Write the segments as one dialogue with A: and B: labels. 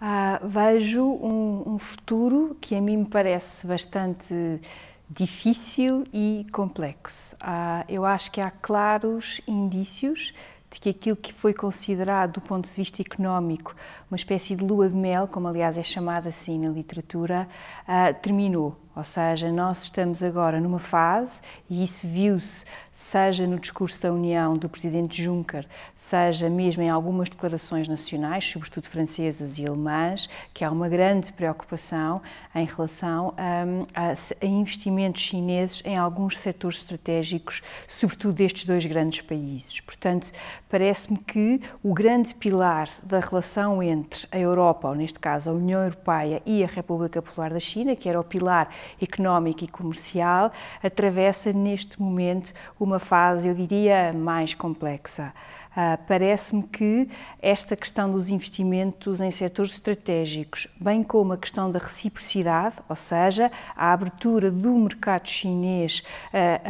A: ah, vejo um, um, futuro que a mim me parece bastante difícil e complexo. Ah, eu acho que há claros indícios de que aquilo que foi considerado do ponto de vista económico uma espécie de lua de mel, como aliás é chamada assim na literatura, ah, terminou. Ou seja, nós estamos agora numa fase, e isso viu-se, seja no discurso da União do Presidente Juncker, seja mesmo em algumas declarações nacionais, sobretudo francesas e alemãs, que há uma grande preocupação em relação hum, a, a investimentos chineses em alguns setores estratégicos, sobretudo destes dois grandes países. Portanto, parece-me que o grande pilar da relação entre a Europa, ou neste caso a União Europeia e a República Popular da China, que era o pilar económico e comercial, atravessa neste momento uma fase, eu diria, mais complexa. Ah, parece-me que esta questão dos investimentos em setores estratégicos, bem como a questão da reciprocidade, ou seja, a abertura do mercado chinês a, ah,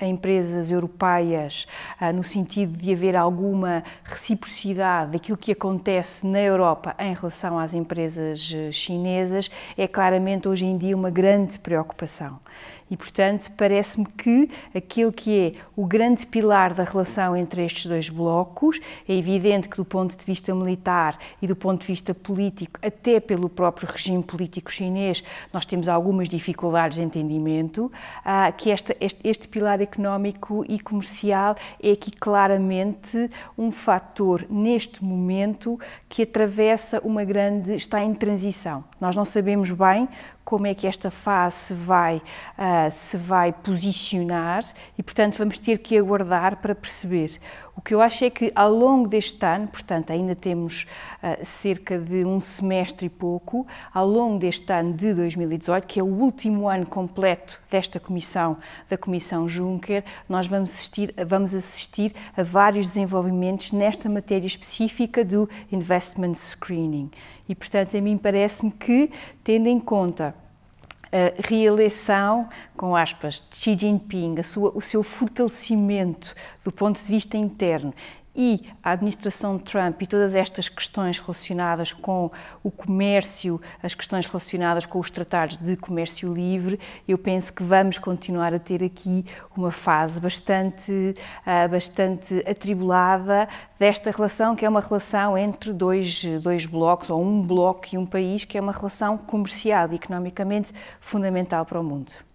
A: ah, a empresas europeias, no sentido de haver alguma reciprocidade daquilo que acontece na Europa em relação às empresas chinesas, é claramente hoje em dia uma grande preocupação. E, portanto, parece-me que aquele que é o grande pilar da relação entre estes dois blocos, blocos. É evidente que, do ponto de vista militar e do ponto de vista político, até pelo próprio regime político chinês, nós temos algumas dificuldades de entendimento. Ah, que este, este pilar económico e comercial é aqui claramente um fator, neste momento, que atravessa uma grande. está em transição. Nós não sabemos bem como é que esta fase se vai, uh, se vai posicionar e, portanto, vamos ter que aguardar para perceber. O que eu acho é é que ao longo deste ano, portanto, ainda temos uh, cerca de um semestre e pouco, ao longo deste ano de 2018, que é o último ano completo desta comissão, da Comissão Juncker, nós vamos assistir, vamos assistir a vários desenvolvimentos nesta matéria específica do investment screening. E, portanto, a mim parece-me que, tendo em conta a reeleição, com aspas, de Xi Jinping, sua, o seu fortalecimento do ponto de vista interno e a administração de Trump e todas estas questões relacionadas com o comércio, as questões relacionadas com os tratados de comércio livre, eu penso que vamos continuar a ter aqui uma fase bastante, ah, bastante atribulada desta relação, que é uma relação entre dois, dois blocos, ou um bloco e um país, que é uma relação comercial e economicamente fundamental para o mundo.